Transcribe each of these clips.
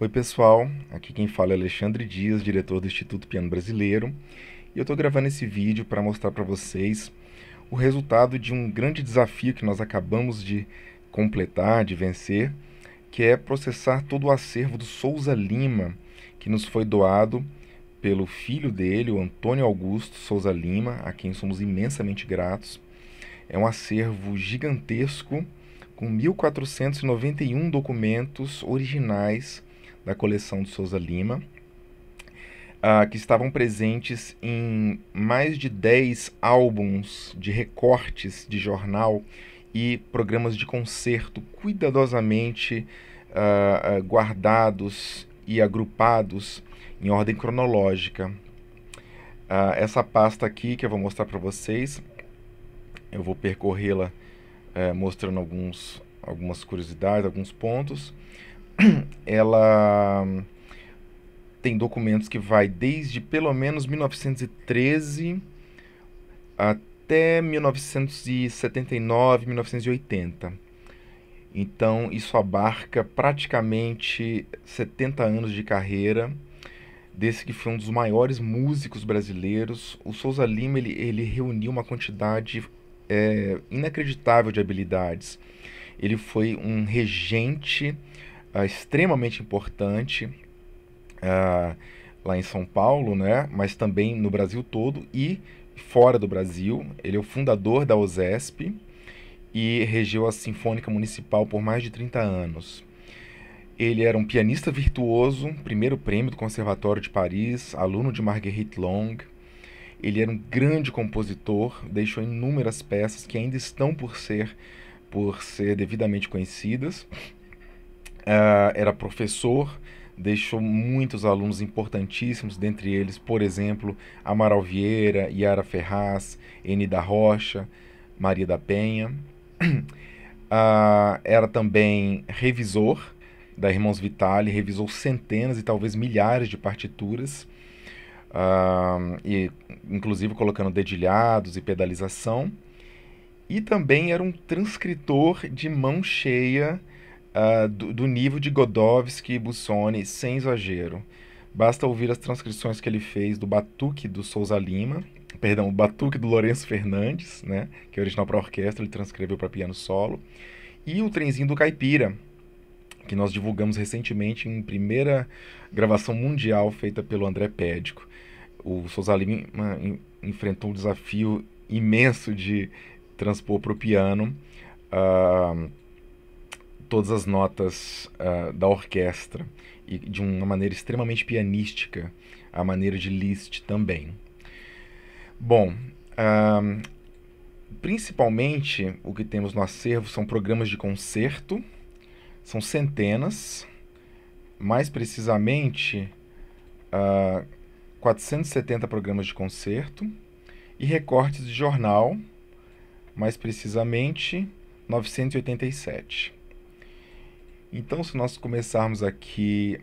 Oi, pessoal. Aqui quem fala é Alexandre Dias, diretor do Instituto Piano Brasileiro, e eu estou gravando esse vídeo para mostrar para vocês o resultado de um grande desafio que nós acabamos de completar, de vencer, que é processar todo o acervo do Souza Lima, que nos foi doado pelo filho dele, o Antônio Augusto Souza Lima, a quem somos imensamente gratos. É um acervo gigantesco com 1491 documentos originais da coleção de Souza Lima, uh, que estavam presentes em mais de 10 álbuns de recortes de jornal e programas de concerto cuidadosamente uh, guardados e agrupados em ordem cronológica. Uh, essa pasta aqui que eu vou mostrar para vocês, eu vou percorrê-la uh, mostrando alguns, algumas curiosidades, alguns pontos. ela hum, tem documentos que vai desde pelo menos 1913 até 1979, 1980. Então, isso abarca praticamente 70 anos de carreira desse que foi um dos maiores músicos brasileiros. O Souza Lima ele, ele reuniu uma quantidade é, inacreditável de habilidades. Ele foi um regente é extremamente importante uh, lá em São Paulo, né? mas também no Brasil todo e fora do Brasil. Ele é o fundador da OSESP e regeu a Sinfônica Municipal por mais de 30 anos. Ele era um pianista virtuoso, primeiro prêmio do Conservatório de Paris, aluno de Marguerite Long. Ele era um grande compositor, deixou inúmeras peças que ainda estão por ser por ser devidamente conhecidas uh, era professor, deixou muitos alunos importantíssimos, dentre eles, por exemplo, Amaral Vieira, Yara Ferraz, Enida Rocha, Maria da Penha. Uh, era também revisor da Irmãos Vitale, revisou centenas e talvez milhares de partituras, uh, e, inclusive colocando dedilhados e pedalização. E também era um transcritor de mão cheia uh, do, do, nível de Godovsky e Bussoni, sem exagero. Basta ouvir as transcrições que ele fez do Batuque do Souza Lima, perdão, o Batuque do Lourenço Fernandes, né, que é original para orquestra, ele transcreveu para piano solo, e o Trenzinho do Caipira, que nós divulgamos recentemente em primeira gravação mundial feita pelo André Pédico. O Souza Lima hum, enfrentou um desafio imenso de transpor para o piano. Uh, todas as notas uh, da orquestra e de uma maneira extremamente pianística, a maneira de Liszt também. Bom, uh, principalmente o que temos no acervo são programas de concerto, são centenas, mais precisamente uh, ah, 470 programas de concerto e recortes de jornal, mais precisamente 987. Então, se nós começarmos aqui,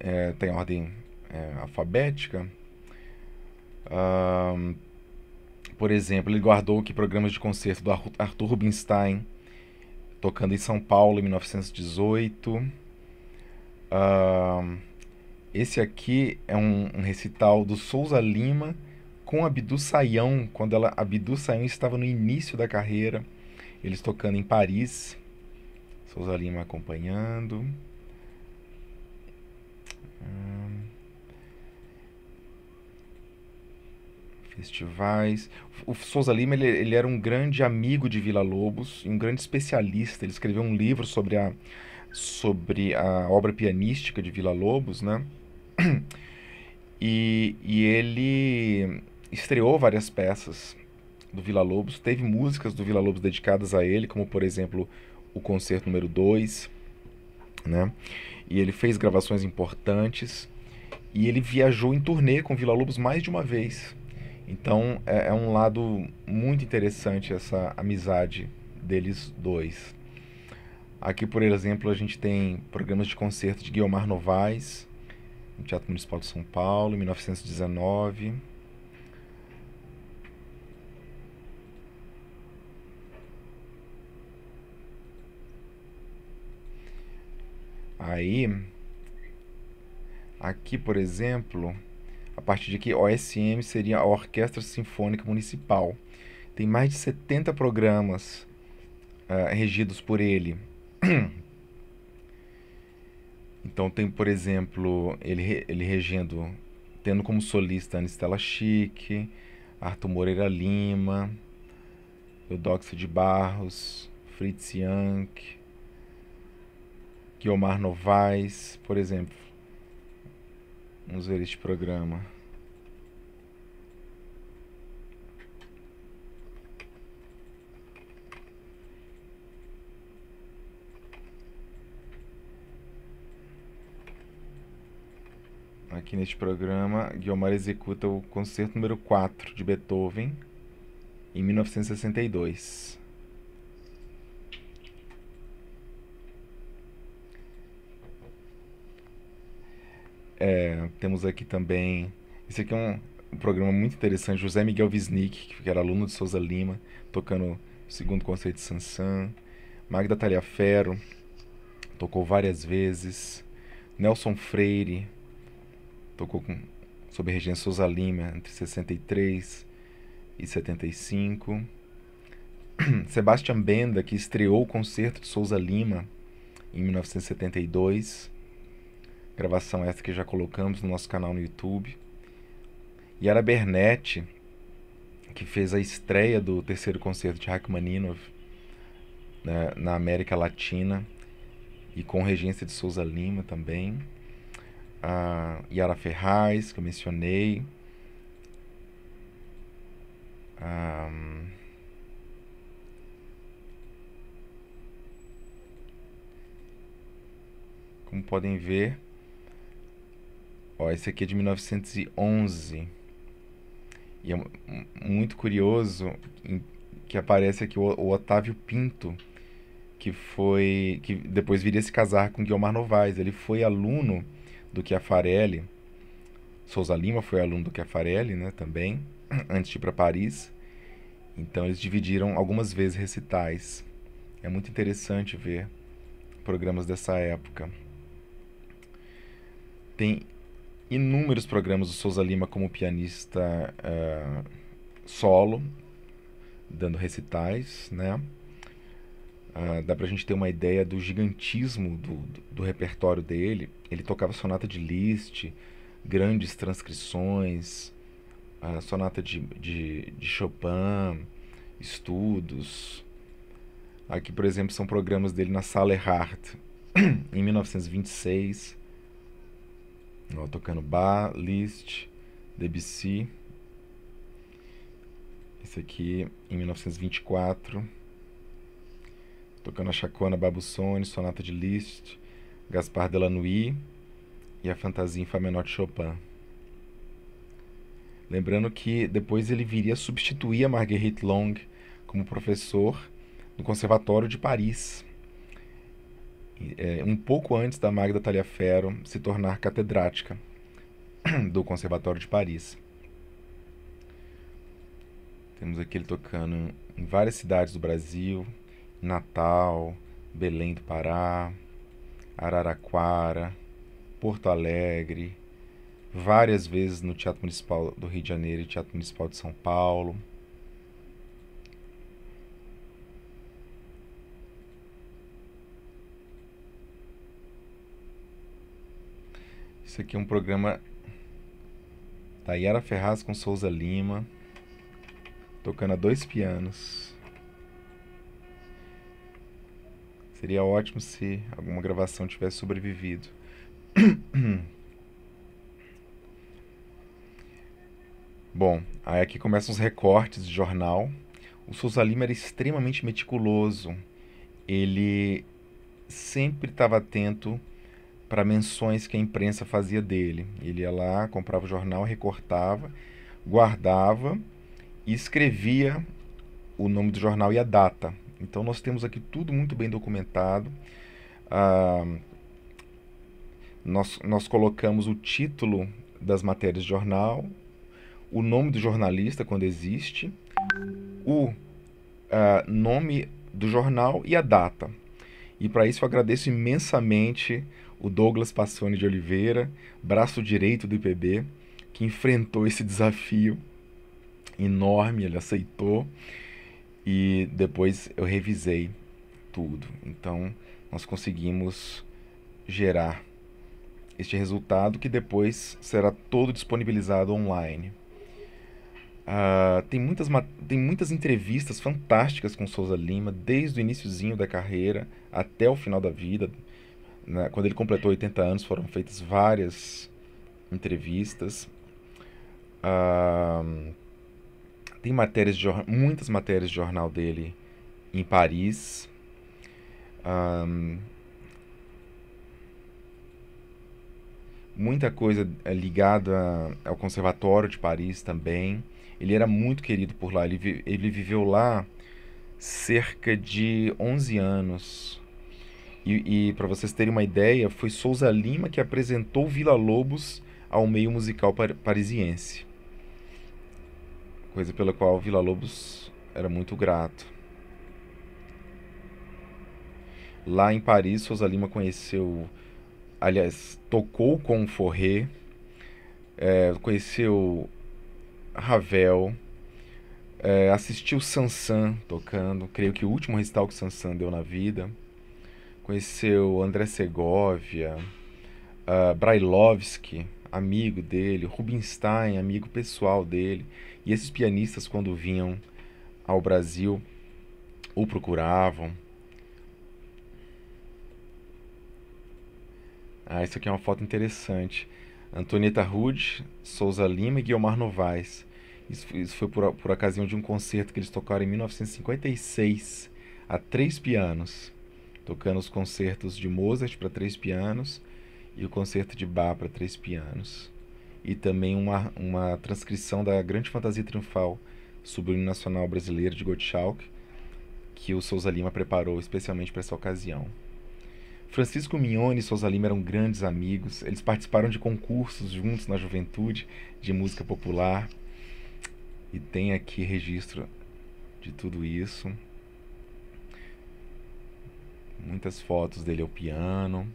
é, tem ordem é, alfabética. por exemplo, ele guardou que programas de concerto do Arthur Rubinstein, tocando em São Paulo em 1918. esse aqui é um, um, recital do Souza Lima com Abdu Sayão, quando ela, Abdu Sayão estava no início da carreira, eles tocando em Paris. Souza Lima acompanhando. festivais. O Souza Lima ele, ele, era um grande amigo de Vila Lobos e um grande especialista. Ele escreveu um livro sobre a, sobre a obra pianística de Vila Lobos, né? E, e ele estreou várias peças do Vila Lobos, teve músicas do Vila Lobos dedicadas a ele, como por exemplo o concerto número 2, né? E ele fez gravações importantes e ele viajou em turnê com Vila Lobos mais de uma vez. Então é, é um lado muito interessante essa amizade deles dois. Aqui, por exemplo, a gente tem programas de concerto de Guilmar Novaes, no Teatro Municipal de São Paulo, em 1919. Aí, aqui, por exemplo, a partir de aqui, OSM seria a Orquestra Sinfônica Municipal. Tem mais de 70 programas uh, regidos por ele. Então tem, por exemplo, ele, ele regendo, tendo como solista Anistela Chique, Arthur Moreira Lima, Eudoxo de Barros, Fritz Yank Guiomar Novaes, por exemplo. Vamos ver este programa. Aqui neste programa, Guiomar executa o concerto número 4 de Beethoven em 1962. É, temos aqui também. Esse aqui é um, um programa muito interessante. José Miguel Wisnik, que era aluno de Souza Lima, tocando o segundo conceito de Sansan. Magda Taliaferro, tocou várias vezes. Nelson Freire, tocou com, sob a regência Souza Lima, entre 63 e 75. Sebastian Benda, que estreou o concerto de Souza Lima em 1972. Gravação essa que já colocamos no nosso canal no YouTube. Yara Bernetti, que fez a estreia do terceiro concerto de Rachmaninov né, na América Latina e com Regência de Souza Lima também. A Yara Ferraz, que eu mencionei. Como podem ver, Ó, esse aqui é de 1911. E é muito curioso que aparece aqui o, o Otávio Pinto, que foi que depois viria se casar com Guilmar Novaes. Ele foi aluno do Chiafarelli. Souza Lima foi aluno do Chiafarelli, né, também, antes de ir para Paris. Então eles dividiram algumas vezes recitais. É muito interessante ver programas dessa época. Tem inúmeros programas do Souza Lima como pianista uh, solo, dando recitais, né? Uh, dá pra gente ter uma ideia do gigantismo do, do, do repertório dele. Ele tocava sonata de Liszt, grandes transcrições, uh, sonata de, de, de Chopin, estudos. Aqui, por exemplo, são programas dele na Sala Erhardt, em 1926. Ó, tocando Bach, Liszt, Debussy. Esse aqui em 1924. Tocando a Chacona Babussone, Sonata de Liszt, Gaspar Delannoy e a Fantasia em Fá menor de Chopin. Lembrando que depois ele viria substituir a Marguerite Long como professor no Conservatório de Paris é, um pouco antes da Magda Taliaferro se tornar catedrática do Conservatório de Paris. Temos aqui ele tocando em várias cidades do Brasil, Natal, Belém do Pará, Araraquara, Porto Alegre, várias vezes no Teatro Municipal do Rio de Janeiro e Teatro Municipal de São Paulo. Isso aqui é um programa Yara Ferraz com Souza Lima, tocando a dois pianos. Seria ótimo se alguma gravação tivesse sobrevivido. Bom, aí aqui começam os recortes de jornal. O Souza Lima era extremamente meticuloso. Ele sempre estava atento para menções que a imprensa fazia dele. Ele ia lá, comprava o jornal, recortava, guardava e escrevia o nome do jornal e a data. Então nós temos aqui tudo muito bem documentado. Ah, nós, nós colocamos o título das matérias de jornal, o nome do jornalista quando existe, o ah, nome do jornal e a data. E para isso eu agradeço imensamente o Douglas Passione de Oliveira, braço direito do IPB, que enfrentou esse desafio enorme, ele aceitou e depois eu revisei tudo. Então nós conseguimos gerar este resultado que depois será todo disponibilizado online. Uh, tem, muitas, tem muitas entrevistas fantásticas com Souza Lima, desde o iníciozinho da carreira até o final da vida, né, quando ele completou 80 anos, foram feitas várias entrevistas. tem matérias de, muitas matérias de jornal dele em Paris. muita coisa eh, ligada ao Conservatório de Paris também. Ele era muito querido por lá. Ele, ele viveu lá cerca de 11 anos. E, e para vocês terem uma ideia, foi Souza Lima que apresentou Vila Lobos ao meio musical par parisiense. Coisa pela qual Vila Lobos era muito grato. Lá em Paris, Souza Lima conheceu, aliás, tocou com Forré, é, conheceu Ravel, é, assistiu Sansan tocando, creio que o último recital que Sansan deu na vida conheceu André Segovia, uh, Brailovski, amigo dele, Rubinstein, amigo pessoal dele. E esses pianistas, quando vinham ao Brasil, o procuravam. Ah, isso aqui é uma foto interessante. Antonieta Rude, Souza Lima e Guilmar Novaes. Isso, isso foi por, por ocasião de um concerto que eles tocaram em 1956, a três pianos tocando os concertos de Mozart para três pianos e o concerto de Bach para três pianos. E também uma, uma transcrição da Grande Fantasia Triunfal Sublime Nacional Brasileiro de Gottschalk, que o Souza Lima preparou especialmente para essa ocasião. Francisco Mignone e Souza Lima eram grandes amigos, eles participaram de concursos juntos na juventude de música popular. E tem aqui registro de tudo isso muitas fotos dele ao piano.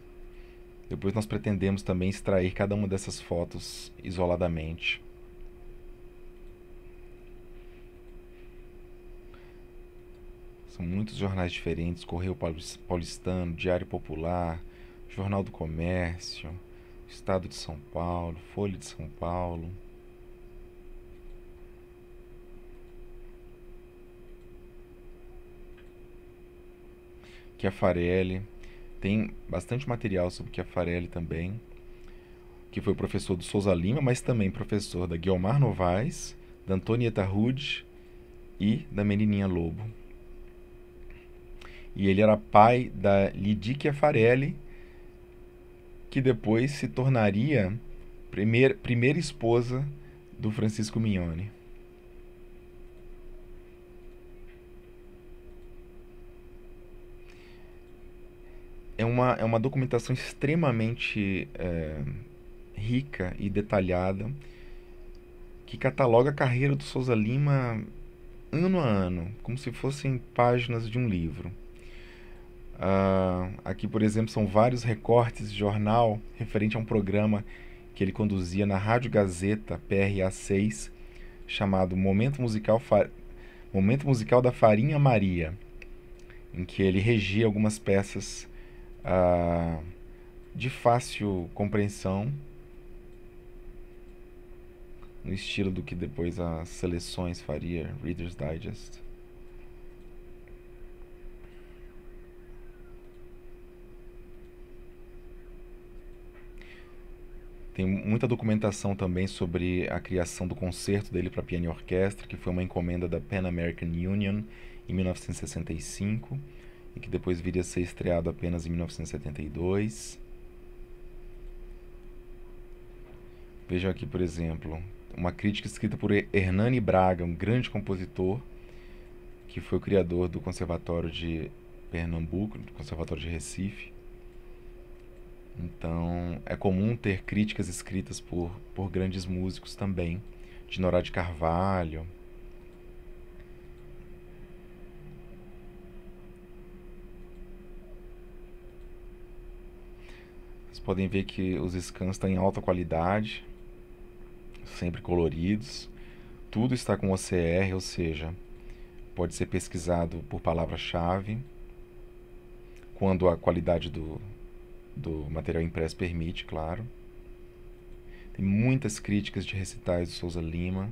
Depois nós pretendemos também extrair cada uma dessas fotos isoladamente. São muitos jornais diferentes, Correio Paulistano, Diário Popular, Jornal do Comércio, Estado de São Paulo, Folha de São Paulo. Chiafarelli, tem bastante material sobre Chiafarelli também, que foi professor do Souza Lima, mas também professor da Guiomar Novaes, da Antonieta Rude e da Menininha Lobo. E ele era pai da Lidi Chiafarelli, que depois se tornaria primeir, primeira esposa do Francisco Mignone. é uma, é uma documentação extremamente é, rica e detalhada que cataloga a carreira do Souza Lima ano a ano, como se fossem páginas de um livro. Uh, aqui, por exemplo, são vários recortes de jornal referente a um programa que ele conduzia na Rádio Gazeta PRA 6, chamado Momento Musical, Momento Musical da Farinha Maria, em que ele regia algumas peças ah, de fácil compreensão, no estilo do que depois as seleções faria, Reader's Digest. Tem muita documentação também sobre a criação do concerto dele para piano e orquestra, que foi uma encomenda da Pan American Union em 1965 e que depois viria a ser estreado apenas em 1972. Vejam aqui, por exemplo, uma crítica escrita por Hernani Braga, um grande compositor que foi o criador do Conservatório de Pernambuco, do Conservatório de Recife. Então, é comum ter críticas escritas por, por grandes músicos também, de Norá de Carvalho, podem ver que os scans estão em alta qualidade, sempre coloridos. Tudo está com OCR, ou seja, pode ser pesquisado por palavra-chave quando a qualidade do, do material impresso permite, claro. Tem muitas críticas de recitais do Souza Lima,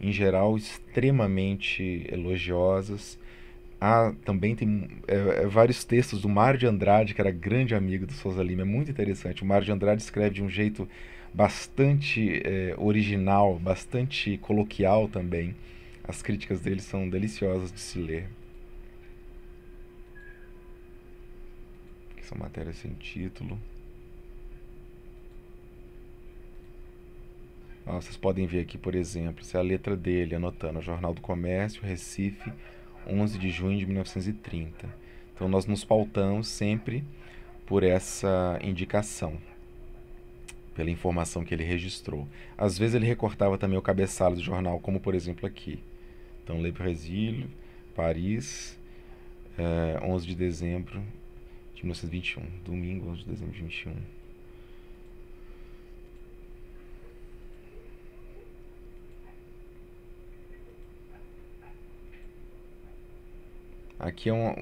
em geral extremamente elogiosas, há também tem é, é vários textos do Mário de Andrade, que era grande amigo do Souza Lima, é muito interessante. O Mário de Andrade escreve de um jeito bastante é, original, bastante coloquial também. As críticas dele são deliciosas de se ler. Aqui são matérias sem título. vocês podem ver aqui, por exemplo, se é a letra dele, anotando Jornal do Comércio, Recife, 11 de junho de 1930. Então nós nos pautamos sempre por essa indicação, pela informação que ele registrou. Às vezes ele recortava também o cabeçalho do jornal, como por exemplo aqui. Então Le Brésil, Paris, é, eh, 11 de dezembro de 1921, domingo 11 de dezembro de 21. Aqui é uma,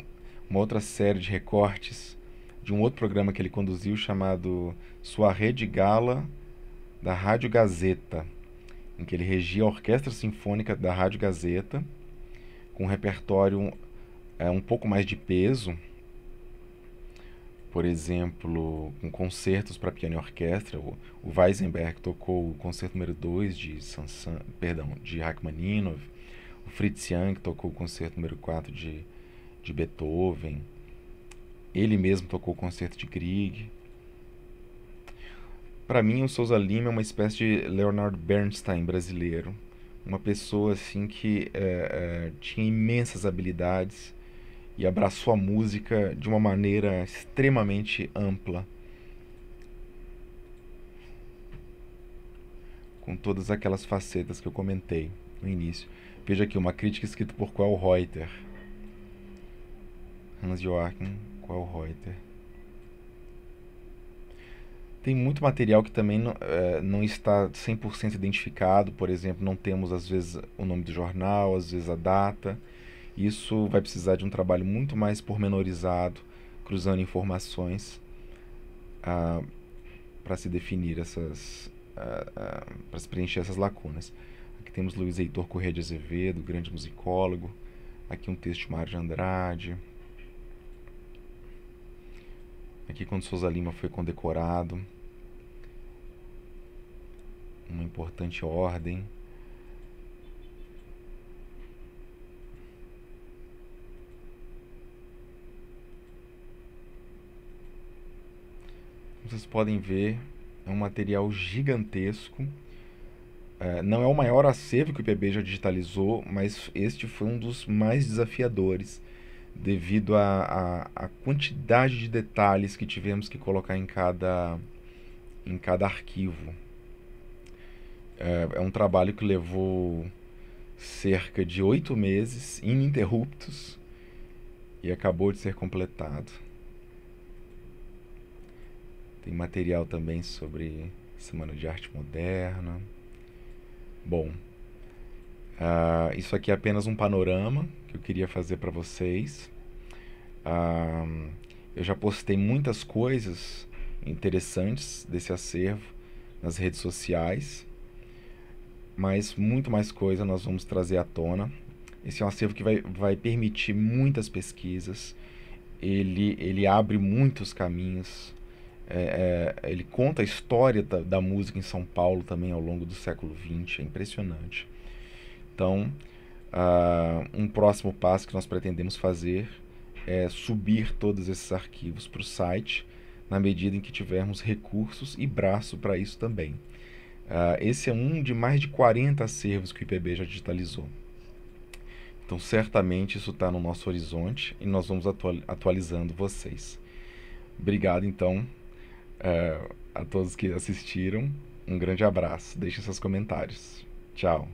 uma outra série de recortes de um outro programa que ele conduziu chamado Sua Rede Gala da Rádio Gazeta, em que ele regia a Orquestra Sinfônica da Rádio Gazeta, com um repertório é, um pouco mais de peso, por exemplo, com concertos para piano e orquestra. O, o Weisenberg tocou o concerto número 2 de Sansan, perdão, de o Fritz Young tocou o concerto número 4 de de Beethoven. Ele mesmo tocou o concerto de Grieg. Para mim, o Souza Lima é uma espécie de Leonard Bernstein brasileiro, uma pessoa assim que é, é, tinha imensas habilidades e abraçou a música de uma maneira extremamente ampla. Com todas aquelas facetas que eu comentei no início. Veja aqui uma crítica escrita por Qual Reuter. Hans Joachim é Reuter. Tem muito material que também não, é, não está 100% identificado, por exemplo, não temos às vezes o nome do jornal, às vezes a data. Isso vai precisar de um trabalho muito mais pormenorizado, cruzando informações ah, para se definir essas. Ah, ah, para se preencher essas lacunas. Aqui temos Luiz Heitor Corrêa de Azevedo, grande musicólogo. Aqui um texto de Mário de Andrade. Aqui quando Souza Lima foi condecorado. Uma importante ordem. Como vocês podem ver, é um material gigantesco. É, não é o maior acervo que o IPB já digitalizou, mas este foi um dos mais desafiadores devido à quantidade de detalhes que tivemos que colocar em cada, em cada arquivo. É, é um trabalho que levou cerca de oito meses ininterruptos e acabou de ser completado. Tem material também sobre Semana de Arte Moderna. Bom, Uh, isso aqui é apenas um panorama que eu queria fazer para vocês. Uh, eu já postei muitas coisas interessantes desse acervo nas redes sociais, mas muito mais coisa nós vamos trazer à tona. Esse é um acervo que vai, vai permitir muitas pesquisas, ele, ele abre muitos caminhos, é, é, ele conta a história da, da música em São Paulo também ao longo do século XX, é impressionante. Então, uh, um próximo passo que nós pretendemos fazer é subir todos esses arquivos para o site, na medida em que tivermos recursos e braço para isso também. Uh, esse é um de mais de 40 acervos que o IPB já digitalizou. Então, certamente isso está no nosso horizonte e nós vamos atualizando vocês. Obrigado, então, uh, a todos que assistiram. Um grande abraço. Deixem seus comentários. Tchau.